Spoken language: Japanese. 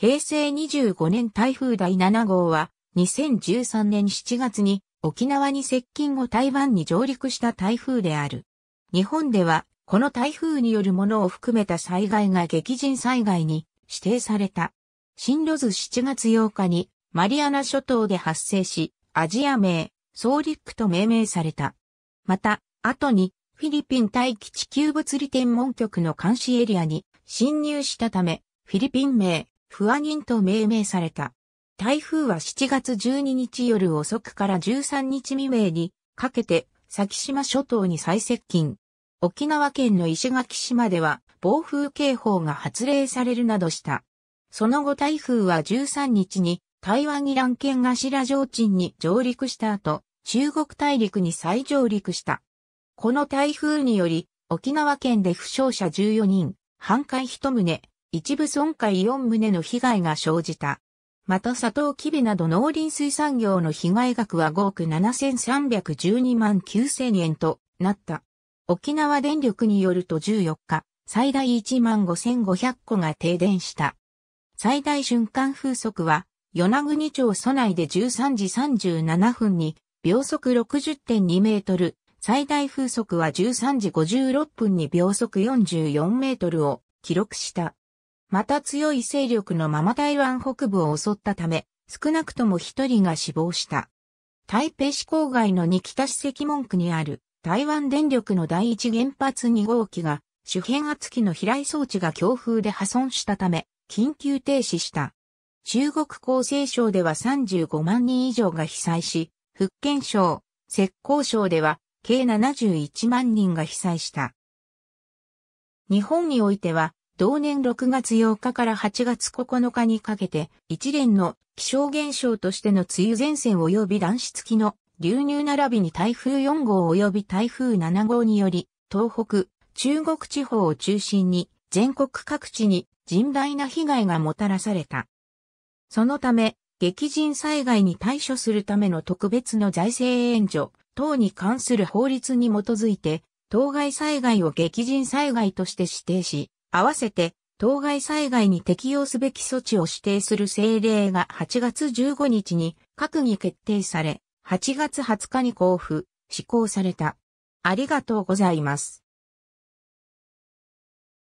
平成25年台風第7号は、2013年7月に沖縄に接近後台湾に上陸した台風である。日本では、この台風によるものを含めた災害が激甚災害に指定された。進路図7月8日にマリアナ諸島で発生し、アジア名、ソーリックと命名された。また、後にフィリピン大気地球物理天文局の監視エリアに侵入したため、フィリピン名、不安人と命名された。台風は7月12日夜遅くから13日未明にかけて先島諸島に最接近。沖縄県の石垣島では暴風警報が発令されるなどした。その後台風は13日に台湾イラン県頭上鎮に上陸した後、中国大陸に再上陸した。この台風により、沖縄県で負傷者14人、半壊1棟、一部損壊4棟の被害が生じた。また砂糖キビなど農林水産業の被害額は5億7312万9000円となった。沖縄電力によると14日、最大1万5500個が停電した。最大瞬間風速は、与那国町蘇内で13時37分に、秒速60.2メートル、最大風速は13時56分に秒速44メートルを記録した。また強い勢力のまま台湾北部を襲ったため、少なくとも一人が死亡した。台北市郊外の二北史跡文区にある台湾電力の第一原発2号機が主変圧機の飛来装置が強風で破損したため緊急停止した。中国厚生省では35万人以上が被災し、福建省、浙江省では計71万人が被災した。日本においては同年6月8日から8月9日にかけて、一連の気象現象としての梅雨前線及び暖湿きの流入並びに台風4号及び台風7号により、東北、中国地方を中心に、全国各地に甚大な被害がもたらされた。そのため、激甚災害に対処するための特別の財政援助等に関する法律に基づいて、当該災害を激甚災害として指定し、合わせて、当該災害に適用すべき措置を指定する政令が8月15日に閣議決定され、8月20日に交付、施行された。ありがとうございます。